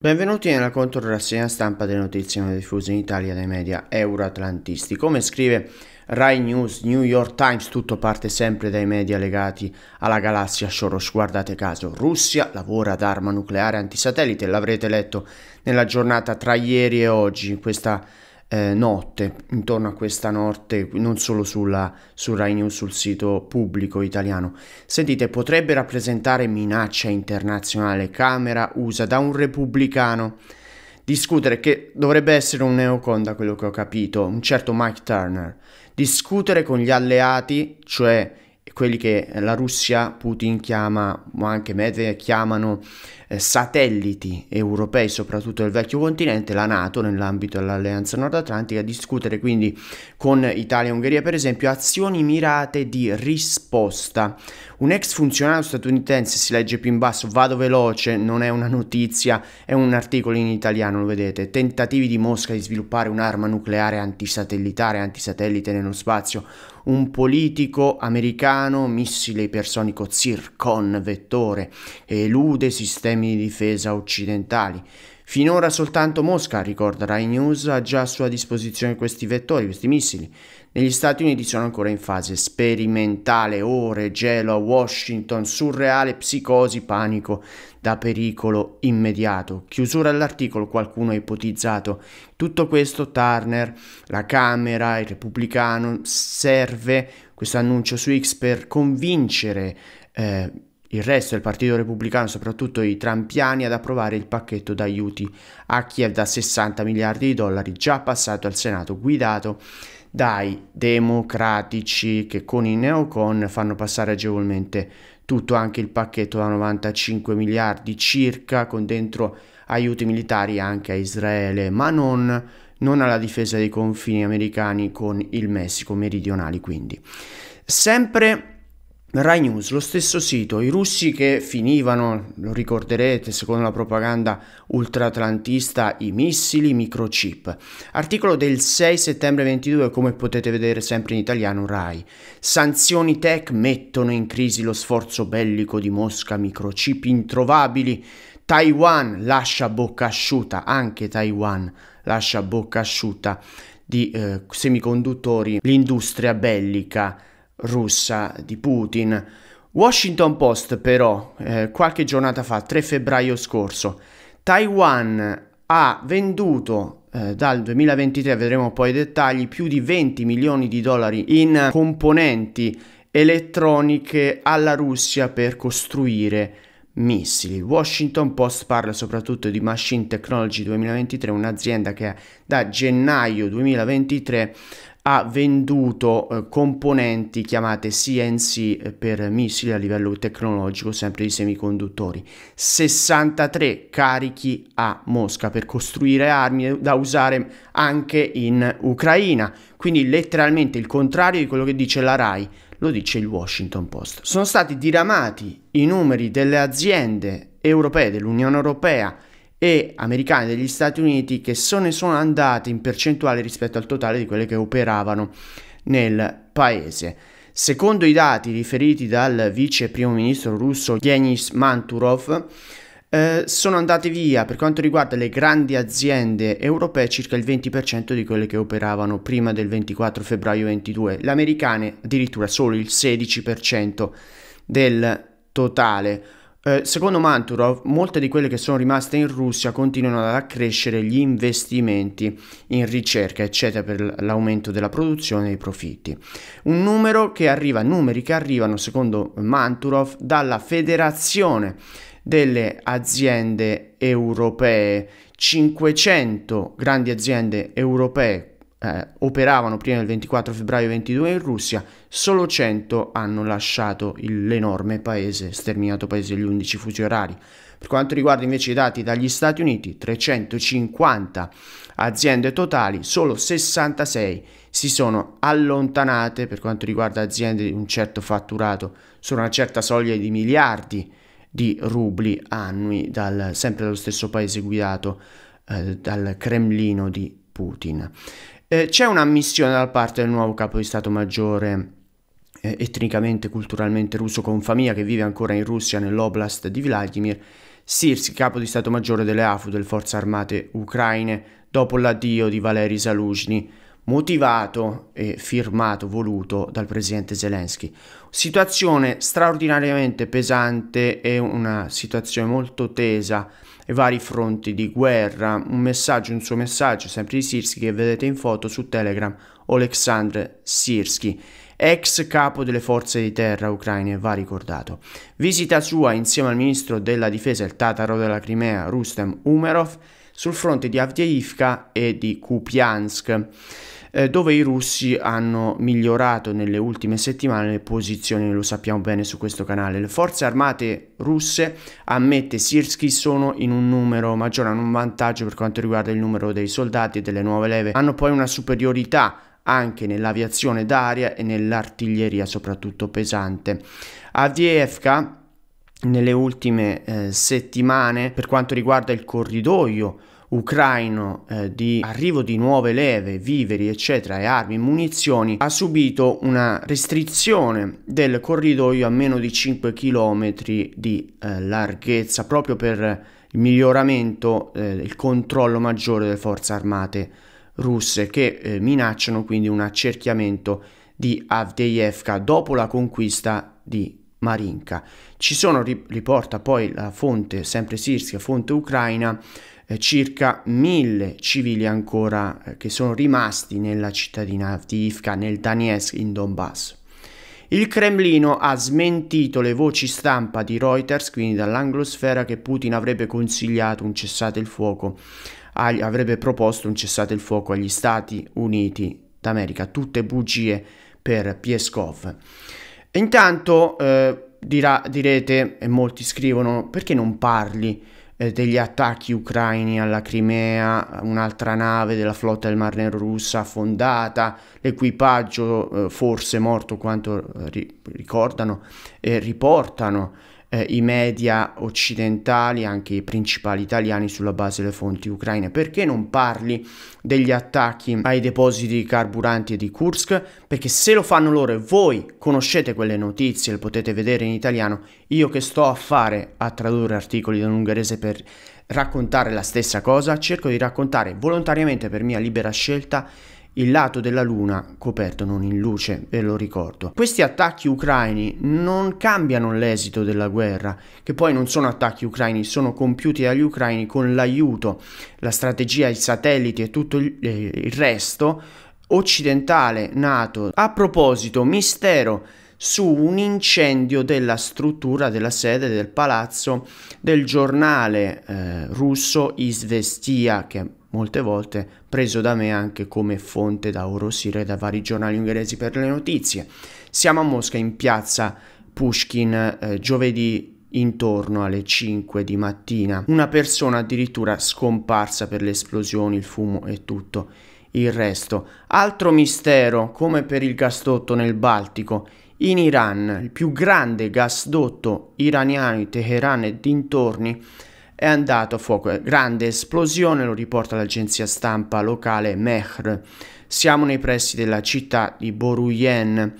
Benvenuti nella controrassegna stampa delle notizie non diffuse in Italia dai media euroatlantisti. Come scrive Rai News, New York Times, tutto parte sempre dai media legati alla galassia Soros. Guardate caso, Russia lavora ad arma nucleare antisatellite, l'avrete letto nella giornata tra ieri e oggi, in questa eh, notte, intorno a questa notte, non solo sulla, su Rai News, sul sito pubblico italiano. Sentite, potrebbe rappresentare minaccia internazionale. Camera USA da un repubblicano discutere, che dovrebbe essere un neocon da quello che ho capito, un certo Mike Turner, discutere con gli alleati, cioè quelli che la Russia, Putin chiama, ma anche Medvedev chiamano eh, satelliti europei, soprattutto del vecchio continente, la Nato nell'ambito dell'Alleanza Nord Atlantica, a discutere quindi con Italia e Ungheria, per esempio, azioni mirate di risposta. Un ex funzionario statunitense, si legge più in basso, vado veloce, non è una notizia, è un articolo in italiano, lo vedete, tentativi di Mosca di sviluppare un'arma nucleare antisatellitare, antisatellite nello spazio, un politico americano, missile ipersonico Zircon, vettore, elude sistemi sistemi di difesa occidentali. Finora soltanto Mosca, ricorda Rai News, ha già a sua disposizione questi vettori, questi missili. Negli Stati Uniti sono ancora in fase sperimentale, ore, gelo a Washington, surreale, psicosi, panico da pericolo immediato. Chiusura all'articolo, qualcuno ha ipotizzato. Tutto questo Turner, la Camera, il Repubblicano, serve questo annuncio su X per convincere eh, il resto del Partito Repubblicano, soprattutto i trampiani, ad approvare il pacchetto d'aiuti a Kiev da 60 miliardi di dollari già passato al Senato, guidato dai democratici che con i neocon fanno passare agevolmente tutto anche il pacchetto da 95 miliardi circa con dentro aiuti militari anche a Israele, ma non, non alla difesa dei confini americani con il Messico meridionali quindi. Sempre Rai News, lo stesso sito, i russi che finivano, lo ricorderete, secondo la propaganda ultraatlantista, i missili microchip. Articolo del 6 settembre 22, come potete vedere sempre in italiano, Rai. Sanzioni tech mettono in crisi lo sforzo bellico di Mosca, microchip introvabili. Taiwan lascia bocca asciutta, anche Taiwan lascia bocca asciutta di eh, semiconduttori, l'industria bellica russa di Putin. Washington Post però, eh, qualche giornata fa, 3 febbraio scorso, Taiwan ha venduto eh, dal 2023, vedremo poi i dettagli, più di 20 milioni di dollari in componenti elettroniche alla Russia per costruire missili. Washington Post parla soprattutto di Machine Technology 2023, un'azienda che da gennaio 2023 ha venduto eh, componenti chiamate CNC eh, per missili a livello tecnologico, sempre di semiconduttori. 63 carichi a Mosca per costruire armi da usare anche in Ucraina. Quindi letteralmente il contrario di quello che dice la RAI, lo dice il Washington Post. Sono stati diramati i numeri delle aziende europee dell'Unione Europea e americane degli Stati Uniti che se ne sono andate in percentuale rispetto al totale di quelle che operavano nel paese. Secondo i dati riferiti dal vice primo ministro russo Yenis Manturov, eh, sono andate via per quanto riguarda le grandi aziende europee circa il 20% di quelle che operavano prima del 24 febbraio 22, le americane addirittura solo il 16% del totale. Eh, secondo Manturov, molte di quelle che sono rimaste in Russia continuano ad accrescere gli investimenti in ricerca, eccetera, per l'aumento della produzione e dei profitti. Un numero che arriva, numeri che arrivano, secondo Manturov, dalla federazione delle aziende europee. 500 grandi aziende europee eh, operavano prima del 24 febbraio 22 in Russia, solo 100 hanno lasciato l'enorme paese, sterminato paese degli 11 fusi orari. Per quanto riguarda invece i dati dagli Stati Uniti, 350 aziende totali, solo 66 si sono allontanate per quanto riguarda aziende di un certo fatturato, sono una certa soglia di miliardi di rubli annui dal, sempre dallo stesso paese guidato eh, dal Cremlino di Putin. Eh, c'è missione da parte del nuovo capo di Stato Maggiore eh, etnicamente, culturalmente russo con famiglia che vive ancora in Russia nell'oblast di Vladimir, Sirsi, capo di Stato Maggiore delle AFU, delle Forze Armate Ucraine, dopo l'addio di Valery Zaluzhny, motivato e firmato, voluto dal presidente Zelensky. Situazione straordinariamente pesante e una situazione molto tesa e vari fronti di guerra. Un messaggio, un suo messaggio, sempre di Sirski, che vedete in foto su Telegram, Oleksandr Sirski, ex capo delle forze di terra ucraine, va ricordato. Visita sua insieme al ministro della difesa, il tataro della Crimea, Rustem Umerov, sul fronte di Avdiivka e di Kupiansk eh, dove i russi hanno migliorato nelle ultime settimane le posizioni, lo sappiamo bene su questo canale. Le forze armate russe, ammette Sirski, sono in un numero maggiore, hanno un vantaggio per quanto riguarda il numero dei soldati e delle nuove leve, hanno poi una superiorità anche nell'aviazione d'aria e nell'artiglieria, soprattutto pesante. Avdievka nelle ultime eh, settimane, per quanto riguarda il corridoio ucraino eh, di arrivo di nuove leve, viveri, eccetera, e armi, e munizioni, ha subito una restrizione del corridoio a meno di 5 km di eh, larghezza proprio per il miglioramento, eh, il controllo maggiore delle forze armate russe che eh, minacciano quindi un accerchiamento di Avdeyevka dopo la conquista di Marinka. Ci sono, riporta poi la fonte, sempre Sirska, fonte ucraina, eh, circa mille civili ancora eh, che sono rimasti nella cittadina Avdiivka, nel Donetsk, in Donbass. Il Cremlino ha smentito le voci stampa di Reuters, quindi dall'anglosfera, che Putin avrebbe consigliato un cessate il fuoco, avrebbe proposto un cessate il fuoco agli Stati Uniti d'America, tutte bugie per Pieskov. Intanto eh, dirà, direte, e molti scrivono, perché non parli? Eh, degli attacchi ucraini alla Crimea, un'altra nave della flotta del Mar Nero russa affondata, l'equipaggio eh, forse morto quanto eh, ri ricordano e riportano eh, i media occidentali, anche i principali italiani, sulla base delle fonti ucraine. Perché non parli degli attacchi ai depositi di carburanti di Kursk? Perché se lo fanno loro e voi conoscete quelle notizie, le potete vedere in italiano, io che sto a fare a tradurre articoli dall'ungherese per raccontare la stessa cosa, cerco di raccontare volontariamente per mia libera scelta il lato della Luna coperto non in luce, ve lo ricordo. Questi attacchi ucraini non cambiano l'esito della guerra, che poi non sono attacchi ucraini, sono compiuti dagli ucraini con l'aiuto, la strategia, i satelliti e tutto il, resto occidentale NATO. A proposito, mistero su un incendio della struttura della sede del palazzo del giornale eh, russo Isvestia, che molte volte preso da me anche come fonte da Eurosire e da vari giornali ungheresi per le notizie. Siamo a Mosca in piazza Pushkin eh, giovedì intorno alle 5 di mattina. Una persona addirittura scomparsa per le esplosioni, il fumo e tutto il resto. Altro mistero, come per il gasdotto nel Baltico, in Iran, il più grande gasdotto iraniano di Teheran e dintorni è andato a fuoco. Grande esplosione, lo riporta l'agenzia stampa locale Mehr. Siamo nei pressi della città di Boruyen,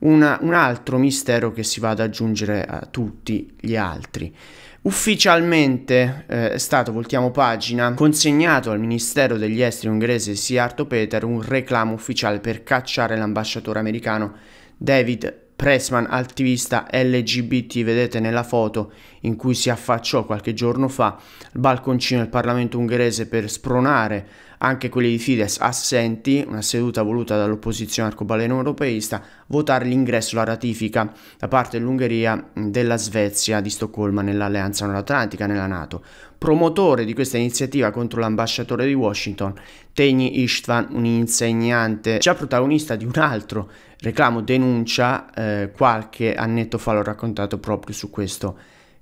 Una, un altro mistero che si va ad aggiungere a tutti gli altri. Ufficialmente eh, è stato, voltiamo pagina, consegnato al Ministero degli Esteri ungherese Siarto Peter un reclamo ufficiale per cacciare l'ambasciatore americano David Pressman, attivista LGBT, vedete nella foto in cui si affacciò qualche giorno fa al balconcino del Parlamento ungherese per spronare anche quelli di Fidesz assenti, una seduta voluta dall'opposizione arcobaleno europeista, votare l'ingresso, la ratifica da parte dell'Ungheria della Svezia di Stoccolma nell'Alleanza Nord-Atlantica, nella Nato. Promotore di questa iniziativa contro l'ambasciatore di Washington, Tegni Istvan, un insegnante, già protagonista di un altro reclamo, denuncia, eh, qualche annetto fa l'ho raccontato proprio su questo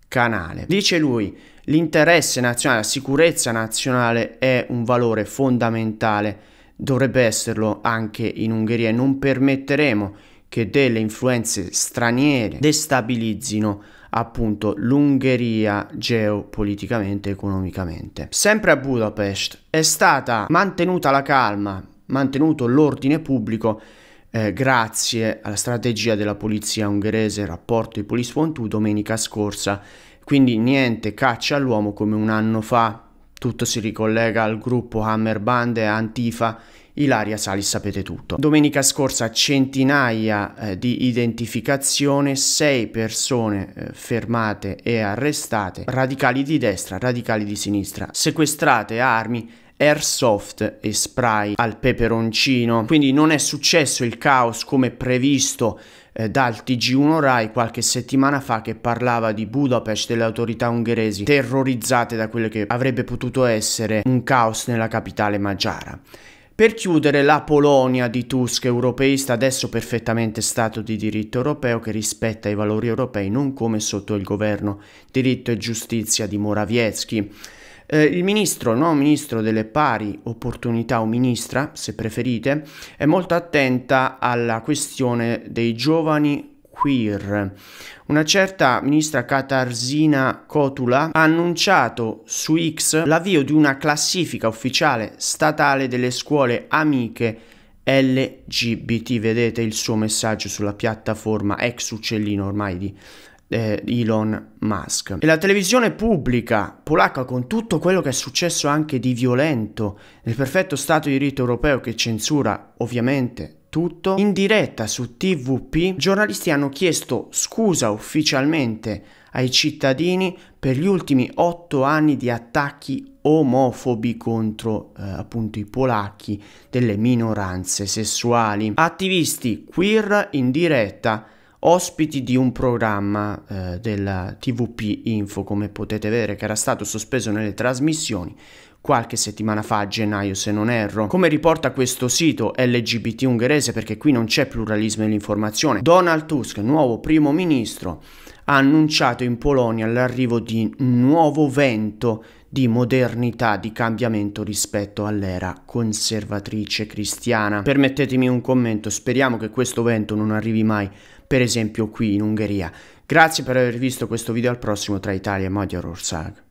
canale. Dice lui... L'interesse nazionale, la sicurezza nazionale è un valore fondamentale, dovrebbe esserlo anche in Ungheria e non permetteremo che delle influenze straniere destabilizzino appunto l'Ungheria geopoliticamente e economicamente. Sempre a Budapest è stata mantenuta la calma, mantenuto l'ordine pubblico eh, grazie alla strategia della polizia ungherese, rapporto di Polis 21 domenica scorsa quindi niente caccia all'uomo come un anno fa. Tutto si ricollega al gruppo Hammerband e Antifa Ilaria Sali sapete tutto. Domenica scorsa centinaia eh, di identificazioni, sei persone eh, fermate e arrestate, radicali di destra, radicali di sinistra, sequestrate armi airsoft e spray al peperoncino. Quindi non è successo il caos come previsto eh, dal TG1 Rai qualche settimana fa che parlava di Budapest delle autorità ungheresi terrorizzate da quello che avrebbe potuto essere un caos nella capitale magiara. Per chiudere la Polonia di Tusk, europeista adesso perfettamente Stato di diritto europeo che rispetta i valori europei non come sotto il governo diritto e giustizia di Morawiecki. Eh, il ministro, il nuovo ministro delle pari opportunità o ministra, se preferite, è molto attenta alla questione dei giovani queer. Una certa ministra Catarsina Cotula ha annunciato su X l'avvio di una classifica ufficiale statale delle scuole amiche LGBT. Vedete il suo messaggio sulla piattaforma ex uccellino ormai di eh, Elon Musk. E la televisione pubblica polacca, con tutto quello che è successo anche di violento, nel perfetto Stato di diritto europeo che censura ovviamente tutto, in diretta su TVP, giornalisti hanno chiesto scusa ufficialmente ai cittadini per gli ultimi otto anni di attacchi omofobi contro eh, appunto i polacchi delle minoranze sessuali. Attivisti queer in diretta ospiti di un programma eh, della TVP Info, come potete vedere, che era stato sospeso nelle trasmissioni qualche settimana fa, a gennaio se non erro. Come riporta questo sito LGBT ungherese, perché qui non c'è pluralismo nell'informazione, Donald Tusk, nuovo primo ministro, ha annunciato in Polonia l'arrivo di un nuovo vento di modernità, di cambiamento rispetto all'era conservatrice cristiana. Permettetemi un commento, speriamo che questo vento non arrivi mai per esempio qui in Ungheria. Grazie per aver visto questo video, al prossimo tra Italia e Magyarország.